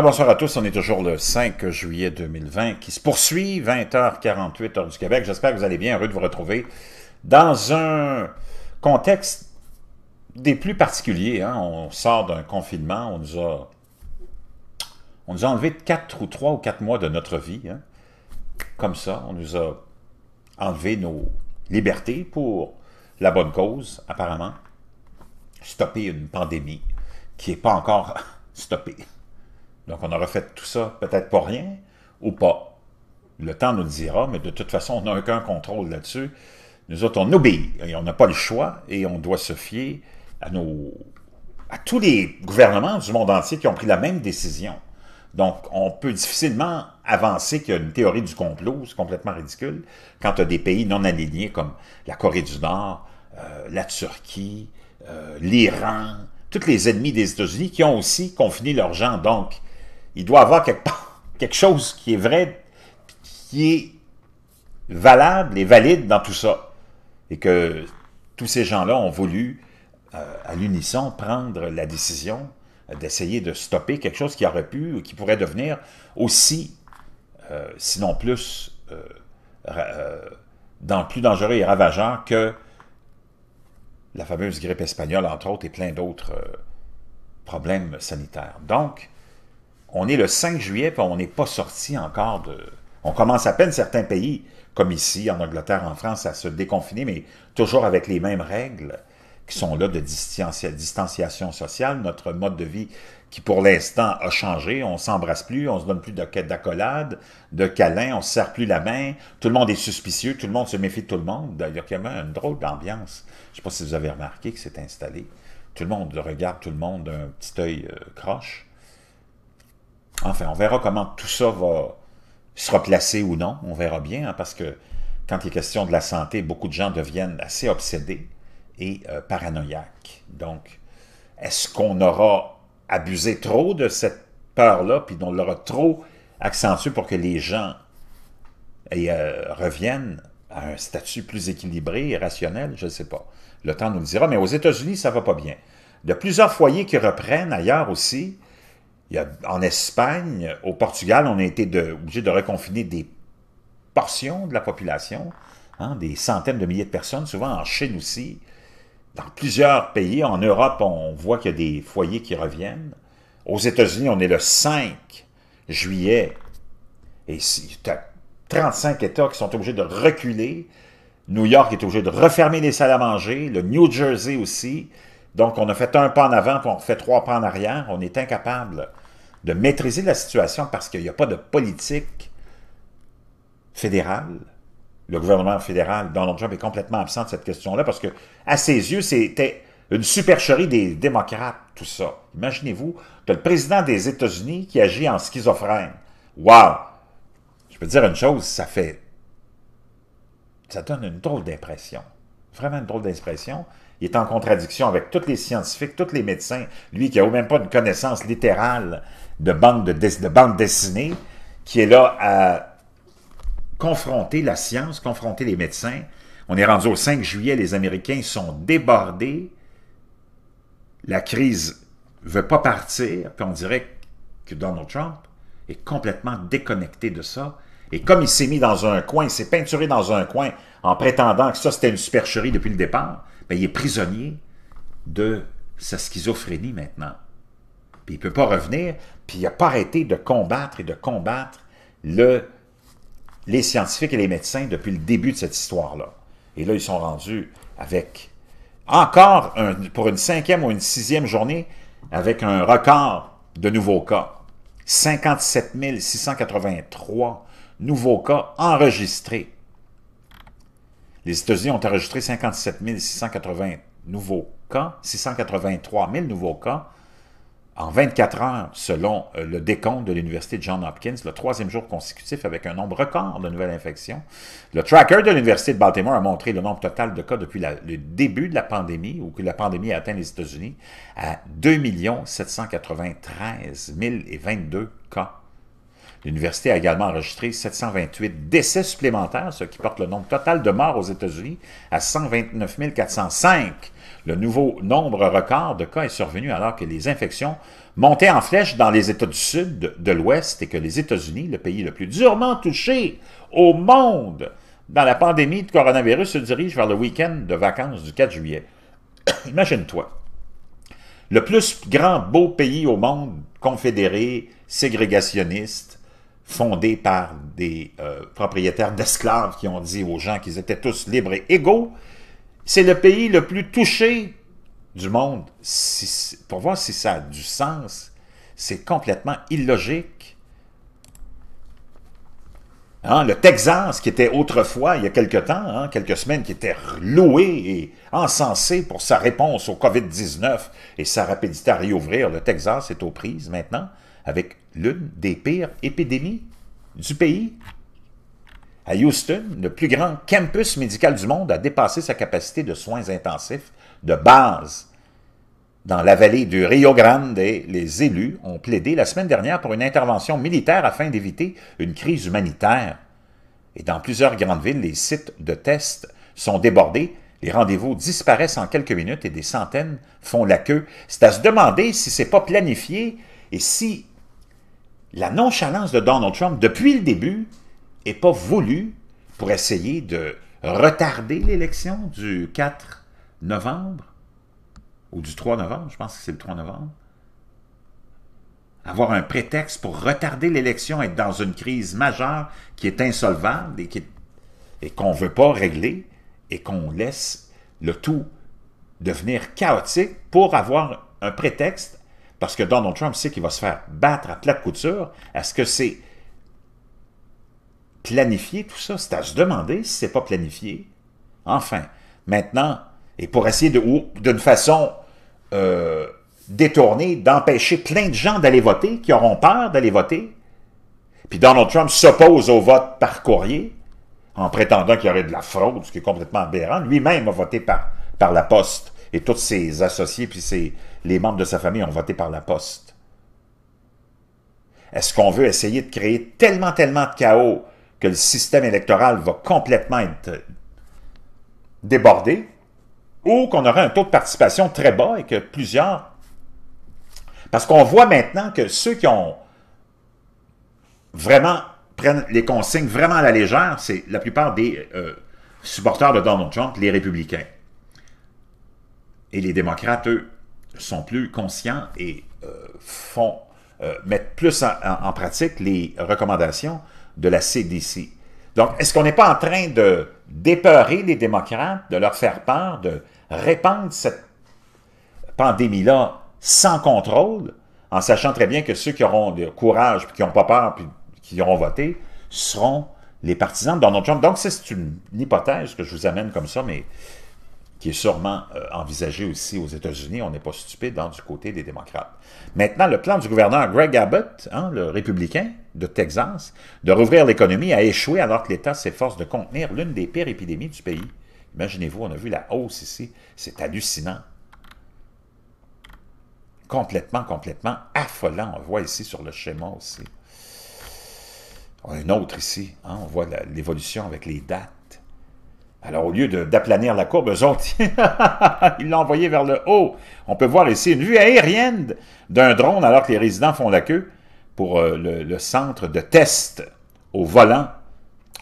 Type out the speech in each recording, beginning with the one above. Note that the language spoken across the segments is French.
Bonsoir à tous. On est toujours le 5 juillet 2020 qui se poursuit, 20h48 heure du Québec. J'espère que vous allez bien, heureux de vous retrouver dans un contexte des plus particuliers. Hein. On sort d'un confinement, on nous a, on nous a enlevé 4 ou 3 ou 4 mois de notre vie. Hein. Comme ça, on nous a enlevé nos libertés pour la bonne cause, apparemment. Stopper une pandémie qui n'est pas encore stoppée. Donc, on aura fait tout ça peut-être pour rien ou pas. Le temps nous le dira, mais de toute façon, on n'a aucun contrôle là-dessus. Nous autres, on obéit et on n'a pas le choix et on doit se fier à tous les gouvernements du monde entier qui ont pris la même décision. Donc, on peut difficilement avancer qu'il y a une théorie du complot, c'est complètement ridicule, quand tu as des pays non alignés comme la Corée du Nord, euh, la Turquie, euh, l'Iran, tous les ennemis des États-Unis qui ont aussi confiné leurs gens. Donc, il doit avoir quelque, chose qui est vrai, qui est valable et valide dans tout ça. Et que tous ces gens-là ont voulu, euh, à l'unisson, prendre la décision d'essayer de stopper quelque chose qui aurait pu, qui pourrait devenir aussi, euh, sinon plus, euh, dans, plus dangereux et ravageant que la fameuse grippe espagnole, entre autres, et plein d'autres problèmes sanitaires. Donc, on est le 5 juillet, on n'est pas sorti encore de... On commence à peine certains pays, comme ici, en Angleterre, en France, à se déconfiner, mais toujours avec les mêmes règles qui sont là de distanciation sociale, notre mode de vie qui pour l'instant a changé, on s'embrasse plus, on se donne plus d'accolade, de câlins, on se serre plus la main, tout le monde est suspicieux, tout le monde se méfie de tout le monde. D'ailleurs, il y a même une drôle d'ambiance. Je ne sais pas si vous avez remarqué que c'est installé. Tout le monde regarde tout le monde d'un petit œil euh, croche. Enfin, on verra comment tout ça va se replacer ou non, on verra bien, hein, parce que quand il est question de la santé, beaucoup de gens deviennent assez obsédés et euh, paranoïaques. Donc, est-ce qu'on aura abusé trop de cette peur-là, puis on l'aura trop accentuée pour que les gens euh, reviennent à un statut plus équilibré et rationnel? Je ne sais pas. Le temps nous le dira, mais aux États-Unis, ça ne va pas bien. De plusieurs foyers qui reprennent ailleurs aussi, en Espagne, au Portugal, on a été obligé de reconfiner des portions de la population, hein, des centaines de milliers de personnes, souvent en Chine aussi. Dans plusieurs pays, en Europe, on voit qu'il y a des foyers qui reviennent. Aux États-Unis, on est le 5 juillet, et tu as 35 États qui sont obligés de reculer. New York est obligé de refermer les salles à manger, le New Jersey aussi. Donc, on a fait un pas en avant, puis on fait trois pas en arrière. On est incapable de maîtriser la situation parce qu'il n'y a pas de politique fédérale. Le gouvernement fédéral, Donald Trump, est complètement absent de cette question-là parce que, à ses yeux, c'était une supercherie des démocrates, tout ça. Imaginez-vous, que le président des États-Unis qui agit en schizophrène. Waouh Je peux dire une chose, ça fait... Ça donne une drôle d'impression. Vraiment une drôle d'impression. Il est en contradiction avec tous les scientifiques, tous les médecins. Lui qui n'a même pas une connaissance littérale de bande, de, dessinée, qui est là à confronter la science, confronter les médecins. On est rendu au 5 juillet, les Américains sont débordés. La crise ne veut pas partir, puis on dirait que Donald Trump est complètement déconnecté de ça. Et comme il s'est mis dans un coin, il s'est peinturé dans un coin en prétendant que ça, c'était une supercherie depuis le départ, ben, il est prisonnier de sa schizophrénie maintenant. Puis il ne peut pas revenir, puis il n'a pas arrêté de combattre et de combattre le, les scientifiques et les médecins depuis le début de cette histoire-là. Et là, ils sont rendus avec encore pour une cinquième ou une sixième journée avec un record de nouveaux cas. 57 683 nouveaux cas enregistrés. Les États-Unis ont enregistré 57 680 nouveaux cas, 683 000 nouveaux cas en 24 heures, selon euh, le décompte de l'Université Johns Hopkins, le troisième jour consécutif avec un nombre record de nouvelles infections. Le tracker de l'Université de Baltimore a montré le nombre total de cas depuis le début de la pandémie, ou que la pandémie a atteint les États-Unis, à 2 793 022 cas L'université a également enregistré 728 décès supplémentaires, ce qui porte le nombre total de morts aux États-Unis à 129 405. Le nouveau nombre record de cas est survenu alors que les infections montaient en flèche dans les États du Sud, de l'Ouest et que les États-Unis, le pays le plus durement touché au monde dans la pandémie de coronavirus, se dirige vers le week-end de vacances du 4 juillet. Imagine-toi, le plus grand beau pays au monde confédéré, ségrégationniste, fondé par des euh, propriétaires d'esclaves qui ont dit aux gens qu'ils étaient tous libres et égaux. C'est le pays le plus touché du monde. pour voir si ça a du sens, c'est complètement illogique. Hein, le Texas, qui était autrefois, il y a quelques temps, hein, quelques semaines, qui était loué et encensé pour sa réponse au COVID-19 et sa rapidité à réouvrir, le Texas est aux prises maintenant avec l'une des pires épidémies du pays. À Houston, le plus grand campus médical du monde a dépassé sa capacité de soins intensifs de base. Dans la vallée du Rio Grande, les élus ont plaidé la semaine dernière pour une intervention militaire afin d'éviter une crise humanitaire. Et dans plusieurs grandes villes, les sites de tests sont débordés, les rendez-vous disparaissent en quelques minutes et des centaines font la queue. C'est à se demander si c'est pas planifié et si la nonchalance de Donald Trump depuis le début n'est pas voulue pour essayer de retarder l'élection du 4 novembre ou du 3 novembre, je pense que c'est le 3 novembre. Avoir un prétexte pour retarder l'élection, être dans une crise majeure qui est insolvable et qu'on ne veut pas régler et qu'on laisse le tout devenir chaotique pour avoir un prétexte parce que Donald Trump sait qu'il va se faire battre à plat couture, est-ce que c'est planifié tout ça? C'est à se demander si c'est pas planifié. Enfin, maintenant, et pour essayer d'une façon euh, détournée d'empêcher plein de gens d'aller voter, qui auront peur d'aller voter, puis Donald Trump s'oppose au vote par courrier, en prétendant qu'il y aurait de la fraude, ce qui est complètement aberrant. Lui-même a voté par, par la poste et tous ses associés puis ses, les membres de sa famille ont voté par la poste. Est-ce qu'on veut essayer de créer tellement, tellement de chaos que le système électoral va complètement être débordé ou qu'on aura un taux de participation très bas et que plusieurs... Parce qu'on voit maintenant que ceux qui ont vraiment prennent les consignes vraiment à la légère, c'est la plupart des euh, supporters de Donald Trump, les républicains. Et les démocrates, eux, sont plus conscients et euh, euh, mettent font mettre plus en, pratique les recommandations de la CDC. Donc, est-ce qu'on n'est pas en train de dépeurer les démocrates, de leur faire peur, de répandre cette pandémie-là sans contrôle, en sachant très bien que ceux qui auront le courage, qui n'ont pas peur, puis qui auront voté, seront les partisans de Donald Trump. Donc, c'est une hypothèse que je vous amène comme ça, mais qui est sûrement euh, envisagé aussi aux États-Unis. On n'est pas stupide hein, du côté des démocrates. Maintenant, le plan du gouverneur Greg Abbott, hein, le républicain de Texas, de rouvrir l'économie a échoué alors que l'État s'efforce de contenir l'une des pires épidémies du pays. Imaginez-vous, on a vu la hausse ici. C'est hallucinant. Complètement, complètement affolant. On voit ici sur le schéma aussi. Un autre ici. Hein. on voit l'évolution avec les dates. Alors, au lieu d'aplanir la courbe, ils l'ont envoyé vers le haut. On peut voir ici une vue aérienne d'un drone alors que les résidents font la queue pour euh, le, le, centre de test au volant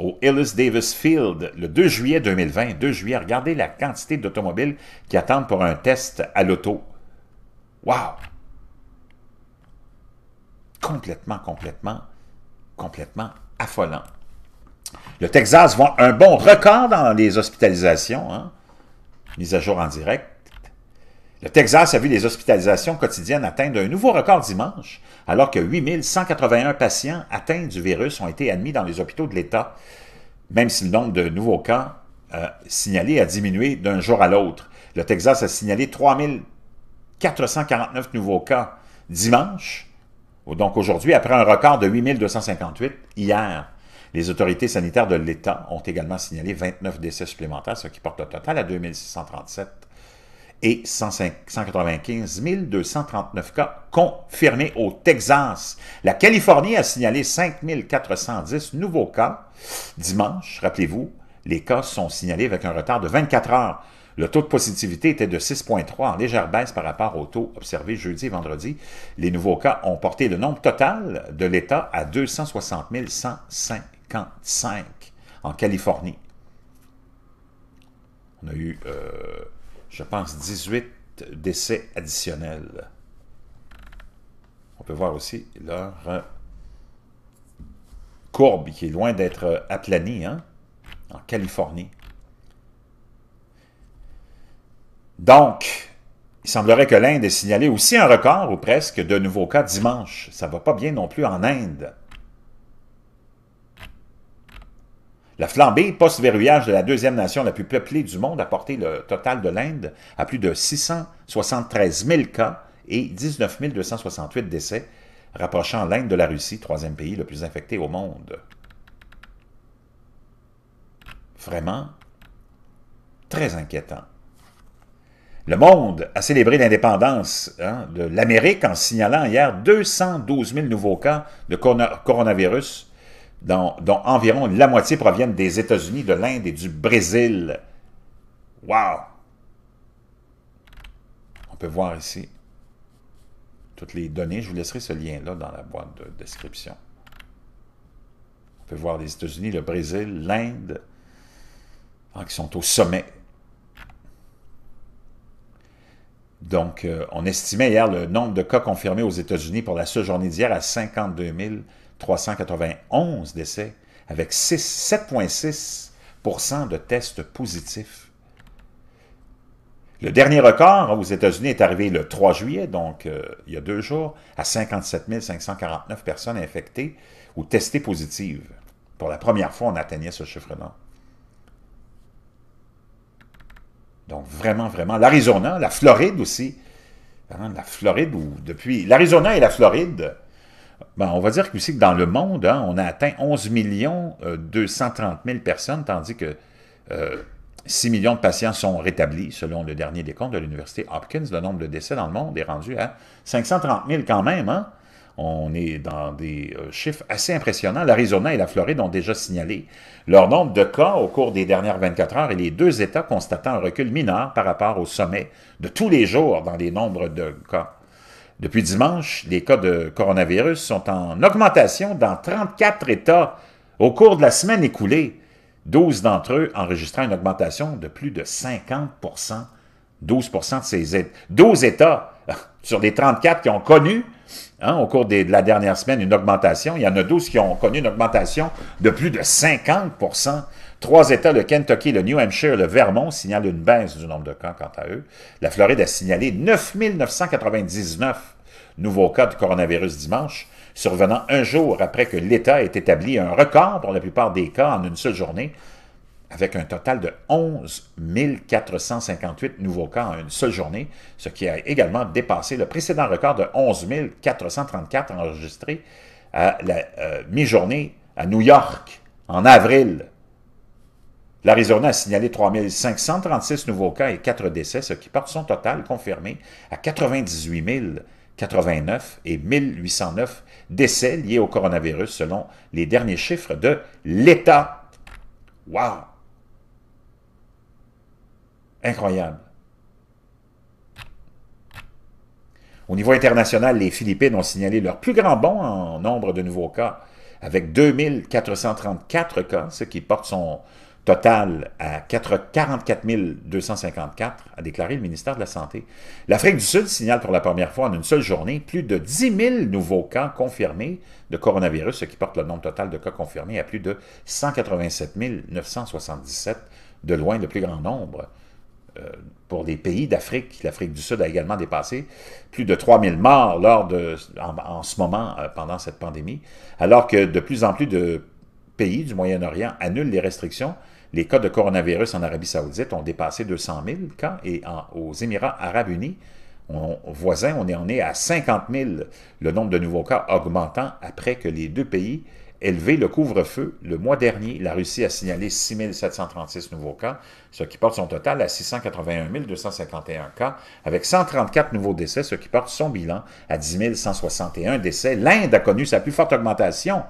au Ellis Davis Field le 2 juillet 2020. 2 juillet, regardez la quantité d'automobiles qui attendent pour un test à l'auto. Wow! Complètement, complètement, complètement affolant. Le Texas voit un bon record dans les hospitalisations, hein? mise à jour en direct. Le Texas a vu les hospitalisations quotidiennes atteindre un nouveau record dimanche, alors que 8181 patients atteints du virus ont été admis dans les hôpitaux de l'État, même si le nombre de nouveaux cas euh, signalés a diminué d'un jour à l'autre. Le Texas a signalé 3449 nouveaux cas dimanche, donc aujourd'hui, après un record de 8258 hier. Les autorités sanitaires de l'État ont également signalé 29 décès supplémentaires, ce qui porte le total à 2637 et 195 239 cas confirmés au Texas. La Californie a signalé 5410 nouveaux cas dimanche. Rappelez-vous, les cas sont signalés avec un retard de 24 heures. Le taux de positivité était de 6,3 en légère baisse par rapport au taux observé jeudi et vendredi. Les nouveaux cas ont porté le nombre total de l'État à 260 105 en Californie. On a eu, euh, je pense, 18 décès additionnels. On peut voir aussi leur euh, courbe qui est loin d'être euh, aplanie hein, en Californie. Donc, il semblerait que l'Inde ait signalé aussi un record ou presque de nouveaux cas dimanche. Ça ne va pas bien non plus en Inde. La flambée post-verrouillage de la deuxième nation la plus peuplée du monde a porté le total de l'Inde à plus de 673 000 cas et 19 268 décès, rapprochant l'Inde de la Russie, troisième pays le plus infecté au monde. Vraiment très inquiétant. Le Monde a célébré l'indépendance hein, de l'Amérique en signalant hier 212 000 nouveaux cas de coronavirus, dont, environ la moitié proviennent des États-Unis, de l'Inde et du Brésil. Wow! On peut voir ici toutes les données. Je vous laisserai ce lien-là dans la boîte de description. On peut voir les États-Unis, le Brésil, l'Inde, hein, qui sont au sommet. Donc, euh, on estimait hier le nombre de cas confirmés aux États-Unis pour la seule journée d'hier à 52 000. 391 décès, avec 7,6 de tests positifs. Le dernier record aux États-Unis est arrivé le 3 juillet, donc euh, il y a deux jours, à 57 549 personnes infectées ou testées positives. Pour la première fois, on atteignait ce chiffre-là. Donc vraiment, vraiment, l'Arizona, la Floride aussi, hein, la Floride ou depuis... L'Arizona et la Floride, ben, on va dire aussi que dans le monde, hein, on a atteint 11 millions 230 euh, 000 personnes, tandis que 6 euh, millions de patients sont rétablis, selon le dernier décompte de l'Université Hopkins. Le nombre de décès dans le monde est rendu à 530 000 quand même. Hein. On est dans des euh, chiffres assez impressionnants. L'Arizona et la Floride ont déjà signalé leur nombre de cas au cours des dernières 24 heures et les deux États constatant un recul mineur par rapport au sommet de tous les jours dans les nombres de cas depuis dimanche, les cas de coronavirus sont en augmentation dans 34 États au cours de la semaine écoulée, 12 d'entre eux enregistrant une augmentation de plus de 50 12 de ces États, 12 ah, États sur les 34 qui ont connu hein, au cours de la dernière semaine une augmentation, il y en a 12 qui ont connu une augmentation de plus de 50 Trois États, le Kentucky, le New Hampshire, le Vermont, signalent une baisse du nombre de cas quant à eux. La Floride a signalé 9 999 nouveaux cas de coronavirus dimanche, survenant un jour après que l'État ait établi un record pour la plupart des cas en une seule journée, avec un total de 11 458 nouveaux cas en une seule journée, ce qui a également dépassé le précédent record de 11 434 enregistrés à la euh, mi-journée à New York en avril L'Arizona a signalé 3536 nouveaux cas et 4 décès, ce qui porte son total confirmé à 98 089 et 1809 décès liés au coronavirus selon les derniers chiffres de l'État. Wow! Incroyable. Au niveau international, les Philippines ont signalé leur plus grand bond en nombre de nouveaux cas, avec 2434 cas, ce qui porte son, total à 44 254, a déclaré le ministère de la Santé. L'Afrique du Sud signale pour la première fois en une seule journée plus de 10 000 nouveaux cas confirmés de coronavirus, ce qui porte le nombre total de cas confirmés à plus de 187 977, de loin le plus grand nombre euh, pour les pays d'Afrique. L'Afrique du Sud a également dépassé plus de 3 000 morts lors de, en, ce moment euh, pendant cette pandémie, alors que de plus en plus de pays du Moyen-Orient annulent les restrictions les cas de coronavirus en Arabie saoudite ont dépassé 200 000 cas et aux Émirats arabes unis, voisins, on est, on est à 50 000, le nombre de nouveaux cas augmentant après que les deux pays élevé le couvre-feu, le mois dernier, la Russie a signalé 6 736 nouveaux cas, ce qui porte son total à 681 251 cas, avec 134 nouveaux décès, ce qui porte son bilan à 10 161 décès. L'Inde a connu sa plus forte augmentation,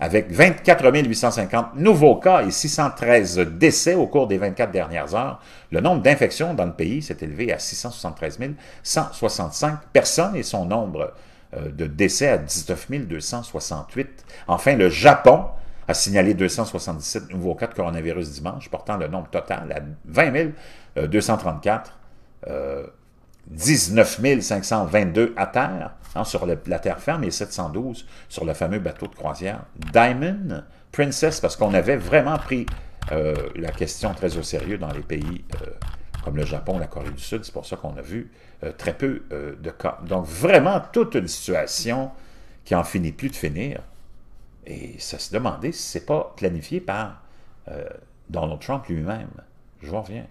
avec 24 850 nouveaux cas et 613 décès au cours des 24 dernières heures. Le nombre d'infections dans le pays s'est élevé à 673 165 personnes et son nombre euh, de décès à 19 268. Enfin, le Japon a signalé 277 nouveaux cas de coronavirus dimanche, portant le nombre total à 20 234. 19 522 à terre, hein, sur la terre ferme, et 712 sur le fameux bateau de croisière Diamond Princess, parce qu'on avait vraiment pris euh, la question très au sérieux dans les pays euh, comme le Japon, la Corée du Sud. C'est pour ça qu'on a vu euh, très peu euh, de cas. Donc vraiment toute une situation qui en finit plus de finir. Et ça se demandait si ce n'est pas planifié par euh, Donald Trump lui-même. Je vous reviens.